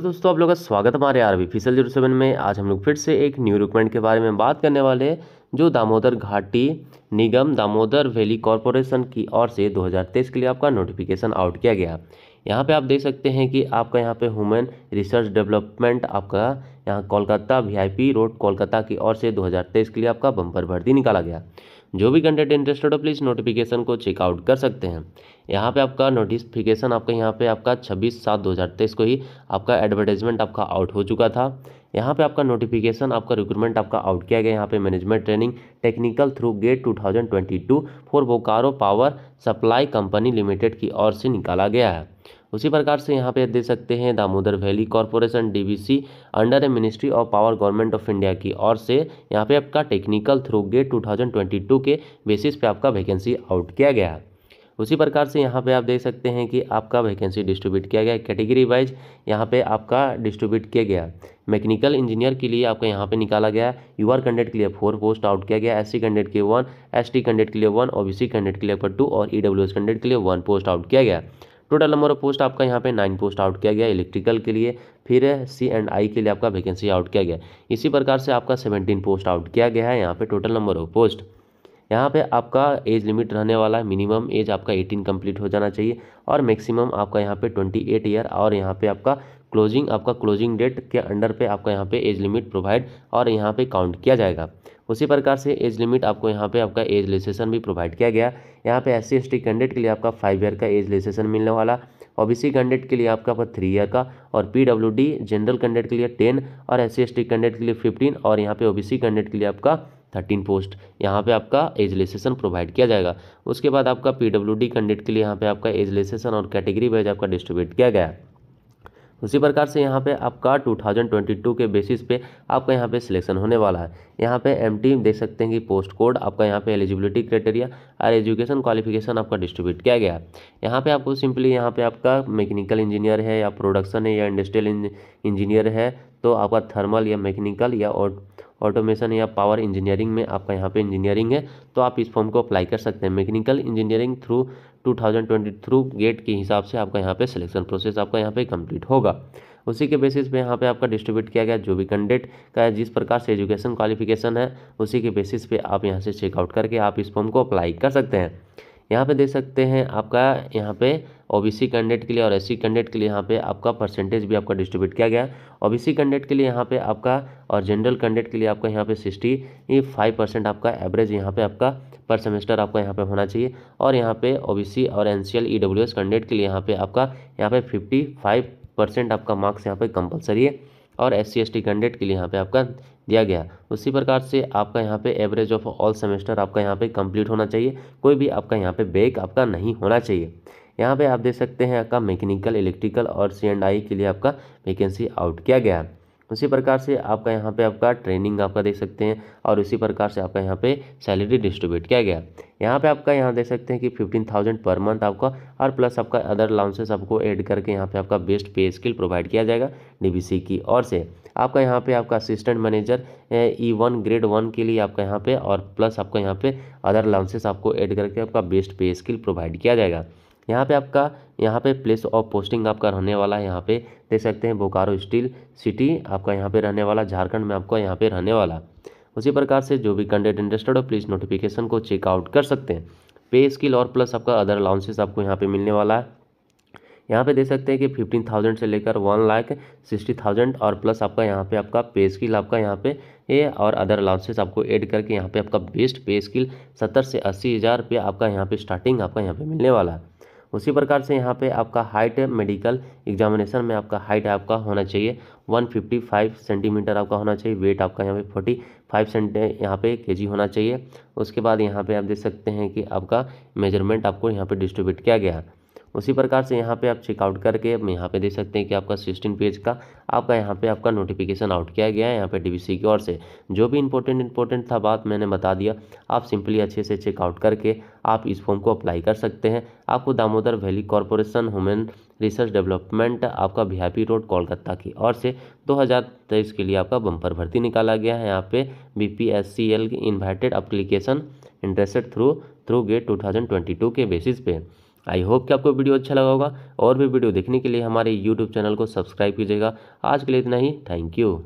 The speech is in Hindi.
तो दोस्तों आप लोग का स्वागत हमारे आर वी फिसल जीरो सेवन में आज हम लोग फिर से एक न्यू रिक्रूटमेंट के बारे में बात करने वाले हैं जो दामोदर घाटी निगम दामोदर वैली कॉरपोरेशन की ओर से 2023 के लिए आपका नोटिफिकेशन आउट किया गया यहाँ पे आप देख सकते हैं कि आपका यहाँ पे ह्यूमन रिसर्च डेवलपमेंट आपका यहाँ कोलकाता वी रोड कोलकाता की ओर से दो के लिए आपका बंपर भर्ती निकाला गया जो भी कंटेंट इंटरेस्टेड हो प्लीज़ नोटिफिकेशन को चेकआउट कर सकते हैं यहाँ पे आपका नोटिफिकेशन आपका यहाँ पे आपका 26 सात 2023 को ही आपका एडवर्टाइजमेंट आपका आउट हो चुका था यहाँ पे आपका नोटिफिकेशन आपका रिक्रूटमेंट आपका आउट किया गया यहाँ पे management training technical through GATE 2022 for Bokaro power supply company limited की ओर से निकाला गया है उसी प्रकार से यहाँ पे देख सकते हैं Damodar valley corporation DVC under a ministry of power government of India की और से यहाँ पे आपका टेक्निकल थ्रू गेट टू के बेसिस पे आपका वैकेंसी आउट किया गया उसी प्रकार से यहाँ पे आप देख सकते हैं कि आपका वैकेंसी डिस्ट्रीब्यूट किया गया कैटेगरी वाइज यहाँ पे आपका डिस्ट्रीब्यूट किया गया मैकेनिकल इंजीनियर के लिए आपका यहाँ पे निकाला गया यू आर कैंडिडेट के लिए फोर पोस्ट आउट किया गया एससी कैंडिडेट के लिए वन एसटी कैंडिडेट के लिए वन ओबीसी कैंडिडेट के लिए टू और ईडब्ल्यूएस कैंडिडेट के लिए वन पोस्ट आउट किया गया टोटल नंबर ऑफ पोस्ट आपका यहाँ पे नाइन पोस्ट आउट किया गया इलेक्ट्रिकल के लिए फिर सी एंड आई के लिए आपका वैकेंसी आउट किया गया इसी प्रकार से आपका सेवनटीन पोस्ट आउट किया गया है यहाँ पर टोटल नंबर ऑफ पोस्ट यहाँ पे आपका एज लिमिट रहने वाला है मिनिमम एज आपका 18 कंप्लीट हो जाना चाहिए और मैक्सिमम आपका यहाँ पे 28 ईयर और यहाँ पे आपका क्लोजिंग आपका क्लोजिंग डेट के अंडर पे आपका यहाँ पे एज लिमिट प्रोवाइड और यहाँ पे काउंट किया जाएगा उसी प्रकार से एज लिमिट आपको यहाँ पे आपका एज लेसेशन भी प्रोवाइड किया गया यहाँ पे S C S T candidate के लिए आपका फाइव ईयर का एज लेसेशन मिलने वाला ओ बी सी कैंडिडेट के लिए आपका पर थ्री ईयर का और P W D general candidate के लिए टेन और S C S T candidate के लिए फिफ्टीन और यहाँ पे ओ बी सी कैंडिडेट के लिए आपका थर्टीन पोस्ट यहाँ पे आपका एज लेसेशन प्रोवाइड किया जाएगा उसके बाद आपका पी डब्ल्यू डी कैंडिडेट के लिए यहाँ पे आपका एज लेसेशन और कैटेगरी वाइज आपका डिस्ट्रीब्यूट किया गया उसी प्रकार से यहाँ पे आपका 2022 के बेसिस पे आपका यहाँ पे सिलेक्शन होने वाला है यहाँ पे एम देख सकते हैं कि पोस्ट कोड आपका यहाँ पे एलिजिबिलिटी क्राइटेरिया और एजुकेशन क्वालिफिकेशन आपका डिस्ट्रीब्यूट किया गया है यहाँ पे आपको सिंपली यहाँ पे आपका मैकेनिकल इंजीनियर है या प्रोडक्शन है या इंडस्ट्रियल इंजीनियर है तो आपका थर्मल या मैकेनिकल या ऑटोमेशन या पावर इंजीनियरिंग में आपका यहाँ पे इंजीनियरिंग है तो आप इस फॉर्म को अप्लाई कर सकते हैं mechanical engineering through 2020 through GATE के हिसाब से आपका यहाँ पे सिलेक्शन प्रोसेस आपका यहाँ पे कंप्लीट होगा उसी के बेसिस पे यहाँ पे आपका डिस्ट्रीब्यूट किया गया जो भी कैंडिडेट का है जिस प्रकार से एजुकेशन क्वालिफिकेशन है उसी के बेसिस पे आप यहाँ से चेकआउट करके आप इस फॉर्म को अप्लाई कर सकते हैं यहाँ पे देख सकते हैं आपका यहाँ पे ओबीसी कैंडिडेट के लिए और एससी कैंडिडेट के लिए यहाँ पे आपका परसेंटेज भी आपका डिस्ट्रीब्यूट किया गया ओबीसी कैंडिडेट के लिए यहाँ पे आपका और जनरल कैंडिडेट के लिए आपका यहाँ पे सिक्सटी फाइव परसेंट आपका एवरेज यहाँ पे आपका पर सेमेस्टर आपका यहाँ पे होना चाहिए और यहाँ पे सी और डब्ल्यू एस कैंडिडेट के लिए यहाँ पे आपका यहाँ पे फिफ्टी फाइव परसेंट आपका मार्क्स यहाँ पे कंपलसरी है और S C S T candidate के लिए यहाँ पे आपका दिया गया उसी प्रकार से आपका यहाँ पे एवरेज ऑफ ऑल सेमेस्टर आपका यहाँ पे कंप्लीट होना चाहिए कोई भी आपका यहाँ पे ब्रेक आपका नहीं होना चाहिए यहाँ पे आप देख सकते हैं आपका मैकेनिकल इलेक्ट्रिकल और सी एंड आई के लिए आपका वैकेंसी आउट किया गया है उसी प्रकार से आपका यहाँ पे आपका ट्रेनिंग आपका देख सकते हैं और उसी प्रकार से आपका यहाँ पे सैलरी डिस्ट्रीब्यूट किया गया यहाँ पे आपका यहाँ देख सकते हैं कि फिफ्टीन थाउजेंड पर मंथ आपका और प्लस आपका अदर अलाउंसेस आपको ऐड करके यहाँ पे आपका बेस्ट पे स्किल प्रोवाइड किया जाएगा डी की ओर से आपका यहाँ पे आपका assistant manager E one grade one के लिए आपका यहाँ पे और प्लस आपका यहाँ पे अदर अलाउंसेस आपको ऐड करके आपका बेस्ट पे स्किल प्रोवाइड किया जाएगा यहाँ पे आपका यहाँ पे प्लेस ऑफ पोस्टिंग आपका रहने वाला है यहाँ पे देख सकते हैं बोकारो स्टील सिटी आपका यहाँ पे रहने वाला झारखंड में आपका यहाँ पे रहने वाला उसी प्रकार से जो भी कंटेंट इंटरेस्टेड हो प्लीज़ नोटिफिकेशन को चेकआउट कर सकते हैं पे स्किल और प्लस आपका अदर अलाउंसेस आपको यहाँ पर मिलने वाला है यहाँ पे देख सकते हैं कि फिफ्टीन थाउजेंड से लेकर वन लाख सिक्सटी थाउजेंड और प्लस आपका यहाँ पे आपका पे स्किल आपका यहाँ पे ये और अदर अलाउंसेस आपको ऐड करके यहाँ पे आपका बेस्ट पे स्किल सत्तर से अस्सी हज़ार रुपये आपका यहाँ पे स्टार्टिंग आपका यहाँ पे मिलने वाला है उसी प्रकार से यहाँ पे आपका हाइट मेडिकल एग्जामिनेशन में आपका हाइट आपका होना चाहिए 155 सेंटीमीटर आपका होना चाहिए वेट आपका यहाँ पे 45 सेंट यहाँ पे के होना चाहिए उसके बाद यहाँ पे आप देख सकते हैं कि आपका मेजरमेंट आपको यहाँ पे डिस्ट्रीब्यूट किया गया उसी प्रकार से यहाँ पे आप चेकआउट करके यहाँ पे देख सकते हैं कि आपका सिक्सटीन पेज का आपका यहाँ पे आपका नोटिफिकेशन आउट किया गया है यहाँ पे डीबीसी की ओर से जो भी इंपॉर्टेंट इंपॉर्टेंट था बात मैंने बता दिया आप सिंपली अच्छे से चेकआउट करके आप इस फॉर्म को अप्लाई कर सकते हैं आपको Damodar valley corporation women research development आपका बी रोड कोलकाता की और से दो के लिए आपका बम्पर भर्ती निकाला गया है यहाँ पे B P S C L invited application interested through through GATE two के बेसिस पे आई होप कि आपको वीडियो अच्छा लगा होगा और भी वीडियो देखने के लिए हमारे यूट्यूब चैनल को सब्सक्राइब कीजिएगा आज के लिए इतना ही थैंक यू